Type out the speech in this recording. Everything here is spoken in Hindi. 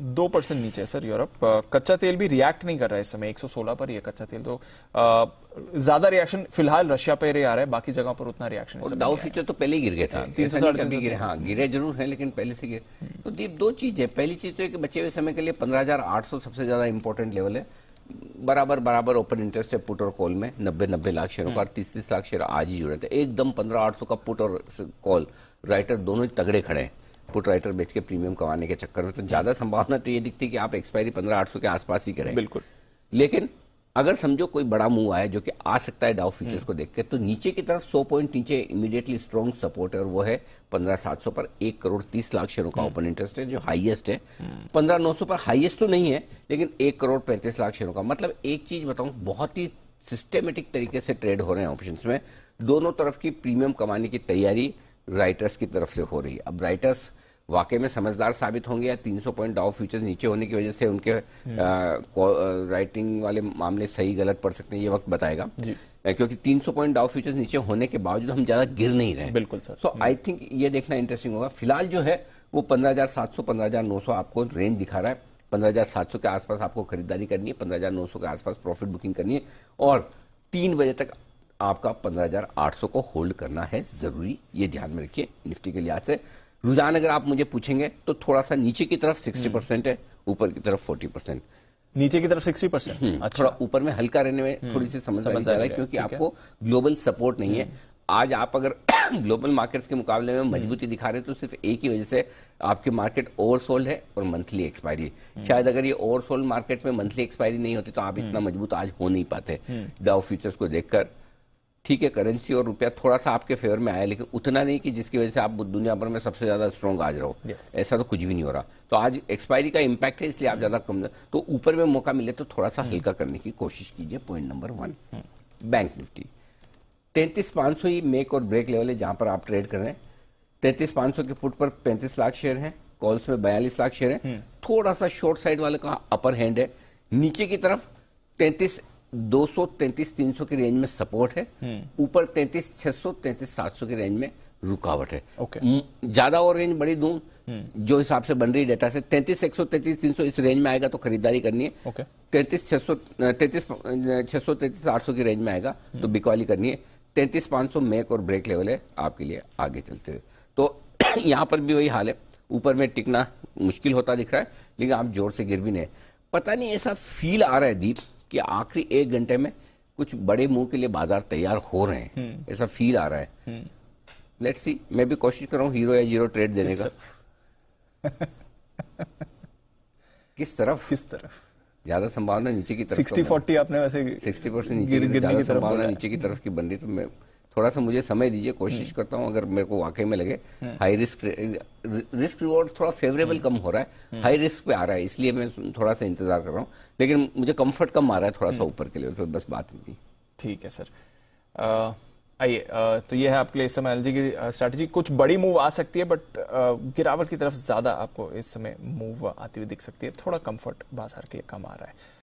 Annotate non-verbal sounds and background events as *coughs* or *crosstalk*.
दो परसेंट नीचे सर यूरोप कच्चा तेल भी रिएक्ट नहीं कर रहा है इस समय 116 पर ये कच्चा तेल तो ज्यादा रिएक्शन फिलहाल रशिया ही आ रहा है बाकी जगह पर उतना रिएक्शन डाउ फ्यूचर तो पहले ही गिर गया था तीन सौ साठ गिरे हाँ गिरे जरूर है लेकिन पहले से गिरे हम्म। तो दीप दो चीज है पहली चीज तो एक बचे हुए समय के लिए पंद्रह सबसे ज्यादा इंपॉर्टेंट लेवल है बराबर बराबर ओपन इंटरेस्ट है पुट और कॉल में नब्बे नब्बे लाख शेयरों का हम्म। तीस तीस लाख शेयर आज ही जुड़े थे एकदम पंद्रह आठ सौ का पुट और कॉल राइटर दोनों ही तगड़े खड़े हैं पुट राइटर बेच के प्रीमियम कमाने के चक्कर में तो ज्यादा संभावना तो ये दिखती है कि आप एक्सपायरी पंद्रह आठ सौ के आसपास ही करें बिल्कुल लेकिन अगर समझो कोई बड़ा मूव आया जो कि आ सकता है डाउ फ्यूचर्स हम्म। को देख के तो नीचे की तरफ 100 पॉइंट नीचे इमीडिएटली स्ट्रॉन्ग सपोर्ट है और वो है 15700 पर एक करोड़ तीस लाख शेयरों का ओपन हम्म। इंटरेस्ट है जो हाईएस्ट है 15900 हम्म। पर हाईएस्ट तो नहीं है लेकिन एक करोड़ पैंतीस लाख शेयरों का मतलब एक चीज बताऊं बहुत ही सिस्टमेटिक तरीके से ट्रेड हो रहे हैं ऑप्शन में दोनों तरफ की प्रीमियम कमाने की तैयारी राइटर्स की तरफ से हो रही है अब राइटर्स वाकई में समझदार साबित होंगे या 300 पॉइंट डाउ फ्यूचर्स नीचे होने की वजह से उनके हम्म। आ, राइटिंग वाले मामले सही गलत पड़ सकते हैं ये वक्त बताएगा क्योंकि 300 पॉइंट डाउ फ्यूचर्स नीचे होने के बावजूद हम ज्यादा गिर नहीं रहे बिल्कुल सर सो आई थिंक ये देखना इंटरेस्टिंग होगा फिलहाल जो है वो पंद्रह हजार आपको रेंज दिखा रहा है पंद्रह के आसपास आपको खरीदारी करनी है पंद्रह के आसपास प्रॉफिट बुकिंग करनी है और तीन बजे तक आपका पंद्रह को होल्ड करना है जरूरी ये ध्यान में रखिए निफ्टी के लिहाज से रुझान अगर आप मुझे पूछेंगे तो थोड़ा सा नीचे की तरफ हम्म। सिक्सटी परसेंट है ऊपर की तरफ फोर्टी परसेंट नीचे की तरफ सिक्सटी परसेंट हम्म, अच्छा। थोड़ा ऊपर में हल्का रहने में हम्म, थोड़ी सी आ रहा है क्योंकि आपको ग्लोबल सपोर्ट नहीं है आज आप अगर *coughs* ग्लोबल मार्केट्स के मुकाबले में मजबूती दिखा रहे हैं तो सिर्फ एक ही वजह से आपकी मार्केट ओवरसोल्ड है और मंथली एक्सपायरी शायद अगर ये ओवरसोल्ड मार्केट में मंथली एक्सपायरी नहीं होती तो आप इतना मजबूत आज हो नहीं पाते दाव फ्यूचर्स को देखकर ठीक है करेंसी और रुपया थोड़ा सा आपके फेवर में आया लेकिन उतना नहीं कि जिसकी वजह से आप दुनिया भर में सबसे ज्यादा स्ट्रॉन्ग आज रहो ऐसा तो कुछ भी नहीं हो रहा तो आज एक्सपायरी का इम्पैक्ट है इसलिए आप ज्यादा कम तो ऊपर में मौका मिले तो थोड़ा सा हम्म। हल्का करने की कोशिश कीजिए point number one bank nifty तैंतीस पांच सौ ही मेक और ब्रेक लेवल है जहां पर आप ट्रेड कर रहे हैं तैंतीस पांच सौ के फुट पर पैंतीस लाख शेयर हैं कॉल्स में बयालीस लाख शेयर हैं थोड़ा सा शॉर्ट साइड वाले का अपर हैंड है नीचे की तरफ तैंतीस 233 300 की रेंज में सपोर्ट है हम्म। ऊपर 33 600 33 700 की रेंज में रुकावट है okay. ज्यादा और रेंज बड़ी दूं हम्म। जो हिसाब से बन रही डेटा से 33 एक सौ 300 तीन सौ इस रेंज में आएगा तो खरीदारी करनी है तैतीस छह सौ तैंतीस छह सौ तैंतीस आठ सौ की रेंज में आएगा तो हम्म। बिकवाली करनी है तैंतीस 500 सौ मेक और ब्रेक लेवल है आपके लिए आगे चलते हुए तो *clears throat* यहाँ पर भी वही हाल है ऊपर में टिकना मुश्किल होता दिख रहा है लेकिन आप जोर से गिर भी नहीं पता नहीं ऐसा फील आ रहा है दीप कि आखिरी एक घंटे में कुछ बड़े मुंह के लिए बाजार तैयार हो रहे हैं हम्म। ऐसा फील आ रहा है लेट्स हम्म। सी मैं भी कोशिश कर रहा हूँ हीरो या जीरो ट्रेड देने का *laughs* किस तरफ किस तरफ ज्यादा संभावना नीचे की तरफ सिक्सटी तो फोर्टी आपने वैसे सिक्सटी परसेंट नीचे गिर, गिरने संभावना नीचे की तरफ की बन रही तो मैं थोड़ा सा मुझे समय दीजिए कोशिश हम्म। करता हूँ अगर मेरे को वाकई में लगे हाई रिस्क रिस्क रिवॉर्ड थोड़ा फेवरेबल हम्म। कम हो रहा है हाई हम्म। रिस्क पे आ रहा है इसलिए मैं थोड़ा सा इंतजार कर रहा हूँ लेकिन मुझे कंफर्ट कम आ रहा है थोड़ा सा ऊपर के लिए तो बस बात थी ठीक है सर आइए तो ये है आपके लिए इस समय एल की स्ट्रैटेजी कुछ बड़ी मूव आ सकती है बट गिरावट की तरफ ज्यादा आपको इस समय मूव आती हुई दिख सकती है थोड़ा कम्फर्ट बाजार के लिए कम आ रहा है